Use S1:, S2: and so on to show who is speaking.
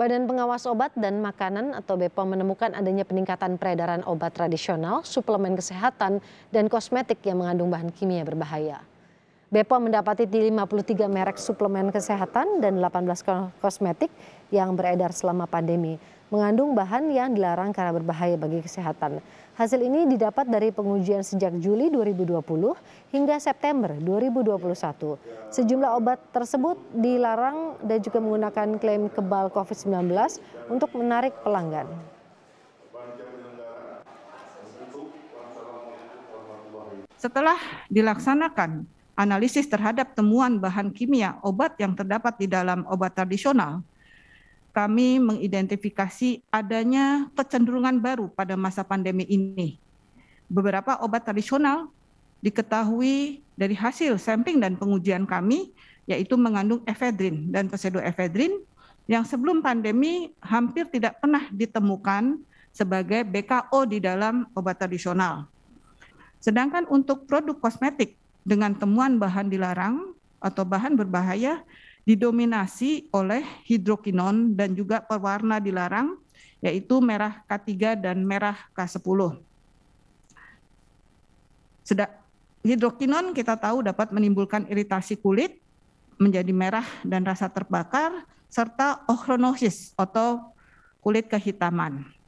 S1: Badan Pengawas Obat dan Makanan atau BPOM menemukan adanya peningkatan peredaran obat tradisional, suplemen kesehatan, dan kosmetik yang mengandung bahan kimia berbahaya. BPOM mendapati di 53 merek suplemen kesehatan dan 18 kosmetik yang beredar selama pandemi mengandung bahan yang dilarang karena berbahaya bagi kesehatan. Hasil ini didapat dari pengujian sejak Juli 2020 hingga September 2021. Sejumlah obat tersebut dilarang dan juga menggunakan klaim kebal COVID-19 untuk menarik pelanggan.
S2: Setelah dilaksanakan analisis terhadap temuan bahan kimia obat yang terdapat di dalam obat tradisional, kami mengidentifikasi adanya kecenderungan baru pada masa pandemi ini. Beberapa obat tradisional diketahui dari hasil sampling dan pengujian kami yaitu mengandung efedrin dan pseudoefedrin yang sebelum pandemi hampir tidak pernah ditemukan sebagai BKO di dalam obat tradisional. Sedangkan untuk produk kosmetik dengan temuan bahan dilarang atau bahan berbahaya didominasi oleh hidrokinon dan juga pewarna dilarang yaitu merah K3 dan merah K10. Sedang hidrokinon kita tahu dapat menimbulkan iritasi kulit menjadi merah dan rasa terbakar serta ochronosis atau kulit kehitaman.